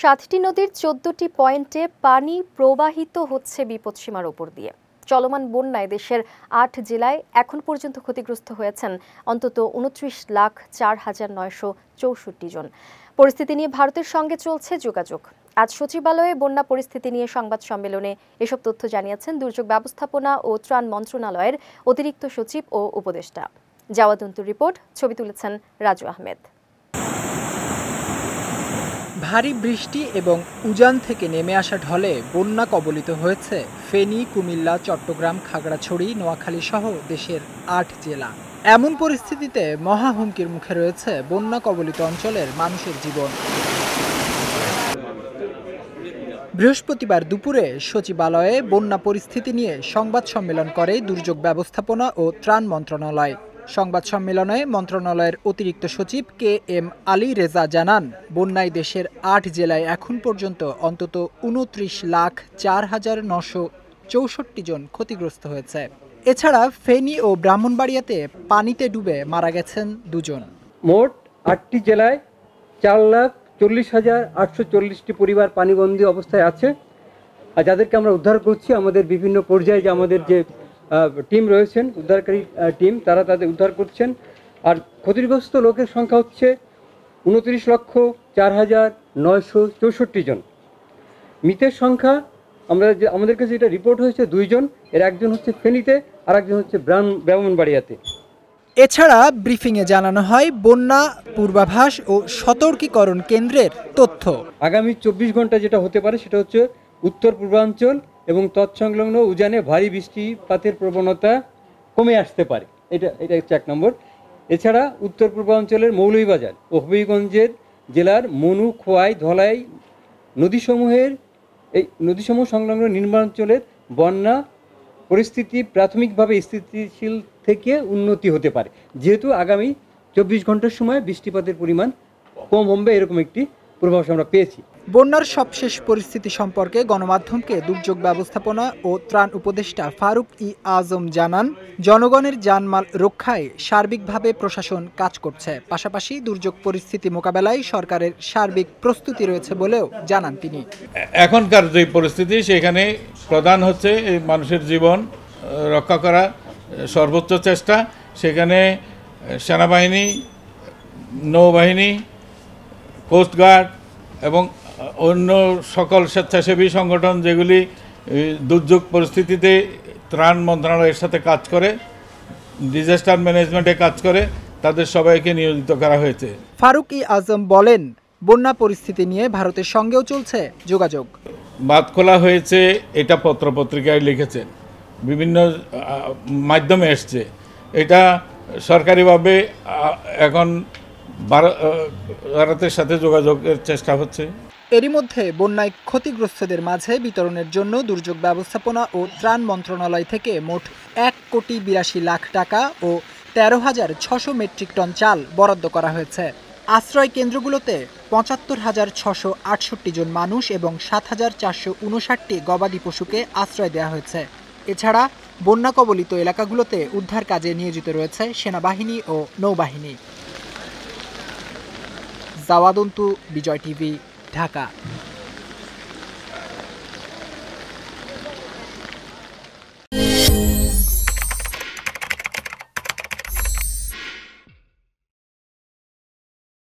সাতটি নদীর চোদ্দটি পয়েন্টে পানি প্রবাহিত হচ্ছে বিপদসীমার ওপর দিয়ে চলমান বন্যায় দেশের আট জেলায় এখন পর্যন্ত ক্ষতিগ্রস্ত হয়েছেন অন্তত উনত্রিশ লাখ চার হাজার নয়শো চৌষট্টি জন পরিস্থিতি নিয়ে ভারতের সঙ্গে চলছে যোগাযোগ আজ সচিবালয়ে বন্যা পরিস্থিতি নিয়ে সংবাদ সম্মেলনে এসব তথ্য জানিয়েছেন দুর্যোগ ব্যবস্থাপনা ও ত্রাণ মন্ত্রণালয়ের অতিরিক্ত সচিব ও উপদেষ্টা জাওয়াদন্তুর রিপোর্ট ছবি তুলেছেন রাজু আহমেদ ভারী বৃষ্টি এবং উজান থেকে নেমে আসা ঢলে বন্যা কবলিত হয়েছে ফেনী কুমিল্লা চট্টগ্রাম খাগড়াছড়ি নোয়াখালী সহ দেশের আট জেলা এমন পরিস্থিতিতে মহা হুমকির মুখে রয়েছে বন্যা কবলিত অঞ্চলের মানুষের জীবন বৃহস্পতিবার দুপুরে সচিবালয়ে বন্যা পরিস্থিতি নিয়ে সংবাদ সম্মেলন করে দুর্যোগ ব্যবস্থাপনা ও ত্রাণ মন্ত্রণালয় সংবাদ সম্মেলনে মন্ত্রণালয়ের অতিরিক্ত সচিব কে এম আলী রেজা জানান বন্যায় দেশের আট জেলায় এখন পর্যন্ত অন্তত উনত্রিশ লাখ চার হাজার নশো চৌষট্টি জন ক্ষতিগ্রস্ত হয়েছে এছাড়া ফেনী ও ব্রাহ্মণবাড়িয়াতে পানিতে ডুবে মারা গেছেন দুজন মোট আটটি জেলায় চার লাখ চল্লিশ হাজার আটশো চল্লিশটি পরিবার পানিবন্দী অবস্থায় আছে আর যাদেরকে আমরা উদ্ধার করছি আমাদের বিভিন্ন পর্যায়ে যে আমাদের যে টিম রয়েছেন উদ্ধারকারী টিম তারা তাদের উদ্ধার করছেন আর ক্ষতিগ্রস্ত লোকের সংখ্যা হচ্ছে উনত্রিশ লক্ষ চার হাজার নয়শো চৌষট্টি জন মৃতের সংখ্যা আমরা যে আমাদের কাছে এটা রিপোর্ট হয়েছে দুইজন এর একজন হচ্ছে ফেনীতে আর একজন হচ্ছে ব্রাহ্মণবাড়িয়াতে এছাড়া ব্রিফিংয়ে জানানো হয় বন্যা পূর্বাভাস ও সতর্কীকরণ কেন্দ্রের তথ্য আগামী চব্বিশ ঘন্টা যেটা হতে পারে সেটা হচ্ছে উত্তর পূর্বাঞ্চল এবং তৎসংলগ্ন উজানে ভারী বৃষ্টিপাতের প্রবণতা কমে আসতে পারে এটা এটা হচ্ছে এক নম্বর এছাড়া উত্তর পূর্বাঞ্চলের মৌলভীবাজার ও হবিগঞ্জের জেলার মনু খোয়াই ধলাই নদীসমূহের এই নদীসমূহ সংলগ্ন নির্মাঞ্চলের বন্যা পরিস্থিতি প্রাথমিকভাবে স্থিতিশীল থেকে উন্নতি হতে পারে যেহেতু আগামী চব্বিশ ঘন্টার সময় বৃষ্টিপাতের পরিমাণ কম হবে এরকম একটি পূর্বাভাস আমরা পেয়েছি বন্যার সবশেষ পরিস্থিতি সম্পর্কে গণমাধ্যমকে দুর্যোগ ব্যবস্থাপনা ও ত্রাণ উপদেষ্টা ফারুক ই আজম জানান জনগণের জানমাল রক্ষায় সার্বিকভাবে প্রশাসন কাজ করছে পাশাপাশি দুর্যোগ পরিস্থিতি মোকাবেলায় সরকারের সার্বিক প্রস্তুতি রয়েছে বলেও জানান তিনি এখনকার যে পরিস্থিতি সেখানে প্রধান হচ্ছে মানুষের জীবন রক্ষা করা সর্বোচ্চ চেষ্টা সেখানে সেনাবাহিনী নৌবাহিনী কোস্টগার্ড এবং অন্য সকল স্বেচ্ছাসেবী সংগঠন যেগুলি দুর্যোগ পরিস্থিতিতে ত্রাণ মন্ত্রণালয়ের সাথে কাজ করে ডিজাস্টার ম্যানেজমেন্টে কাজ করে তাদের সবাইকে নিয়োজিত করা হয়েছে ফারুক ই আজম বলেন বন্যা পরিস্থিতি নিয়ে ভারতের সঙ্গেও চলছে যোগাযোগ বাদ খোলা হয়েছে এটা পত্রপত্রিকায় লিখেছেন বিভিন্ন মাধ্যমে এসছে এটা সরকারিভাবে এখন ভারতের সাথে যোগাযোগের চেষ্টা হচ্ছে এরই মধ্যে বন্যায় ক্ষতিগ্রস্তদের মাঝে বিতরণের জন্য দুর্যোগ ব্যবস্থাপনা ও ত্রাণ মন্ত্রণালয় থেকে মোট এক কোটি বিরাশি লাখ টাকা ও তেরো হাজার ছশো মেট্রিক টন চাল বরাদ্দ করা হয়েছে আশ্রয় কেন্দ্রগুলোতে পঁচাত্তর হাজার ছশো আটষট্টি জন মানুষ এবং সাত হাজার চারশো উনষাটটি গবাদি পশুকে আশ্রয় দেওয়া হয়েছে এছাড়া বন্যা কবলিত এলাকাগুলোতে উদ্ধার কাজে নিয়োজিত রয়েছে সেনাবাহিনী ও নৌবাহিনী জাওয়াদন্তু বিজয় টিভি ঢাকা